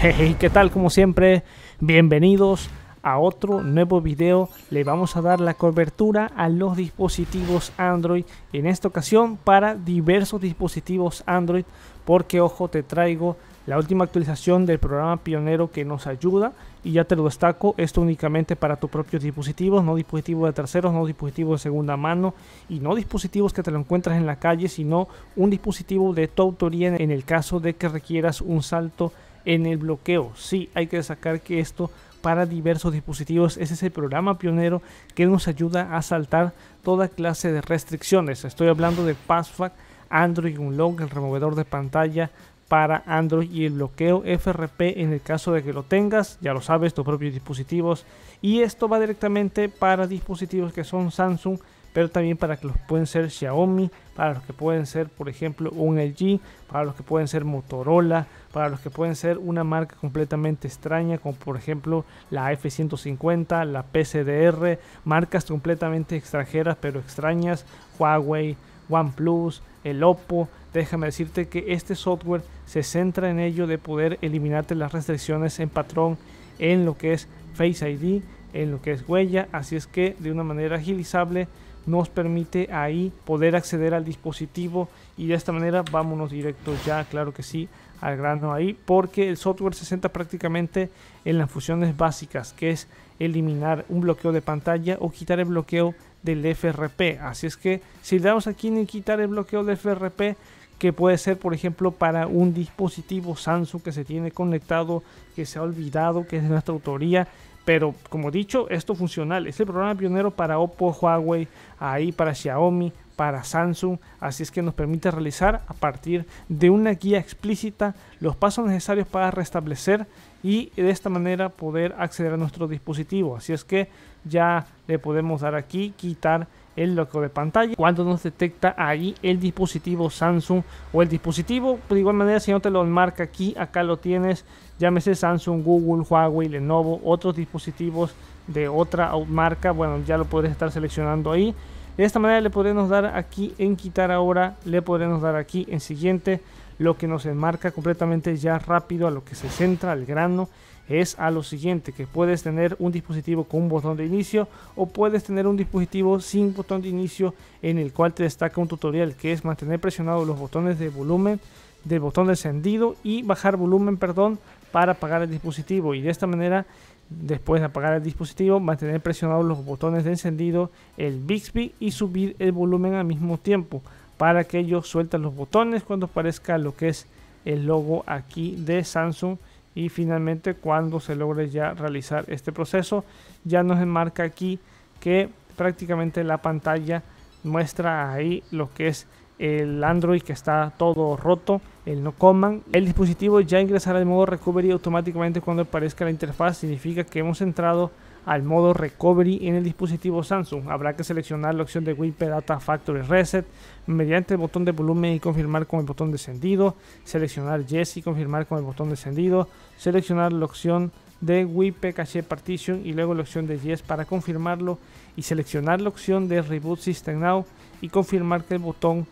Hey, ¿qué tal? Como siempre, bienvenidos a otro nuevo video. Le vamos a dar la cobertura a los dispositivos Android, en esta ocasión para diversos dispositivos Android, porque ojo, te traigo la última actualización del programa pionero que nos ayuda y ya te lo destaco, esto únicamente para tus propios dispositivos, no dispositivos de terceros, no dispositivos de segunda mano y no dispositivos que te lo encuentras en la calle, sino un dispositivo de tu autoría en el caso de que requieras un salto en el bloqueo. Sí, hay que sacar que esto para diversos dispositivos. Ese es el programa pionero que nos ayuda a saltar toda clase de restricciones. Estoy hablando de PassFact, Android Unlock, el removedor de pantalla para Android y el bloqueo FRP en el caso de que lo tengas, ya lo sabes, tus propios dispositivos. Y esto va directamente para dispositivos que son Samsung pero también para que los pueden ser Xiaomi, para los que pueden ser, por ejemplo, un LG, para los que pueden ser Motorola, para los que pueden ser una marca completamente extraña, como por ejemplo la F150, la PCDR, marcas completamente extranjeras pero extrañas, Huawei, OnePlus, el Oppo. Déjame decirte que este software se centra en ello de poder eliminarte las restricciones en patrón en lo que es Face ID, en lo que es huella, así es que de una manera agilizable nos permite ahí poder acceder al dispositivo y de esta manera vámonos directo ya, claro que sí, al grano ahí, porque el software se centra prácticamente en las funciones básicas, que es eliminar un bloqueo de pantalla o quitar el bloqueo del FRP. Así es que si le damos aquí en quitar el bloqueo del FRP, que puede ser por ejemplo para un dispositivo Samsung que se tiene conectado, que se ha olvidado, que es de nuestra autoría pero como dicho, esto funcional es el programa pionero para Oppo, Huawei, ahí para Xiaomi, para Samsung, así es que nos permite realizar a partir de una guía explícita los pasos necesarios para restablecer y de esta manera poder acceder a nuestro dispositivo. Así es que ya le podemos dar aquí, quitar el loco de pantalla cuando nos detecta ahí el dispositivo Samsung o el dispositivo pues, de igual manera si no te lo marca aquí acá lo tienes llámese Samsung, Google, Huawei, Lenovo, otros dispositivos de otra marca bueno ya lo puedes estar seleccionando ahí de esta manera le podemos dar aquí en quitar ahora, le podemos dar aquí en siguiente, lo que nos enmarca completamente ya rápido a lo que se centra al grano es a lo siguiente, que puedes tener un dispositivo con un botón de inicio o puedes tener un dispositivo sin botón de inicio en el cual te destaca un tutorial que es mantener presionados los botones de volumen, del botón de encendido y bajar volumen, perdón, para apagar el dispositivo y de esta manera Después de apagar el dispositivo, mantener presionados los botones de encendido, el Bixby y subir el volumen al mismo tiempo para que ellos suelten los botones cuando aparezca lo que es el logo aquí de Samsung y finalmente cuando se logre ya realizar este proceso ya nos enmarca aquí que prácticamente la pantalla muestra ahí lo que es el Android que está todo roto, el no command. El dispositivo ya ingresará al modo recovery automáticamente cuando aparezca la interfaz, significa que hemos entrado al modo recovery en el dispositivo Samsung. Habrá que seleccionar la opción de Wipe Data Factory Reset mediante el botón de volumen y confirmar con el botón descendido, seleccionar Yes y confirmar con el botón descendido, seleccionar la opción de wipe Cache Partition y luego la opción de Yes para confirmarlo y seleccionar la opción de Reboot System Now y confirmar que el botón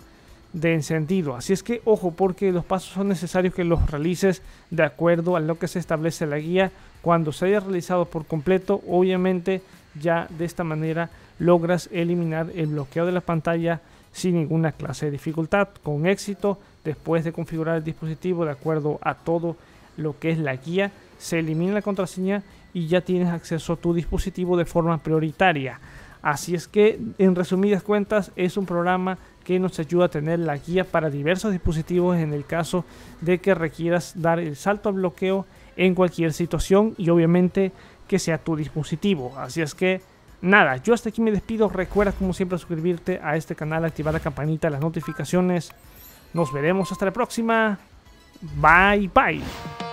de encendido. Así es que ojo porque los pasos son necesarios que los realices de acuerdo a lo que se establece la guía. Cuando se haya realizado por completo, obviamente ya de esta manera logras eliminar el bloqueo de la pantalla sin ninguna clase de dificultad, con éxito, después de configurar el dispositivo de acuerdo a todo lo que es la guía, se elimina la contraseña y ya tienes acceso a tu dispositivo de forma prioritaria. Así es que, en resumidas cuentas, es un programa que nos ayuda a tener la guía para diversos dispositivos en el caso de que requieras dar el salto al bloqueo en cualquier situación y obviamente que sea tu dispositivo. Así es que nada, yo hasta aquí me despido. Recuerda como siempre suscribirte a este canal, activar la campanita, las notificaciones. Nos veremos hasta la próxima. Bye bye.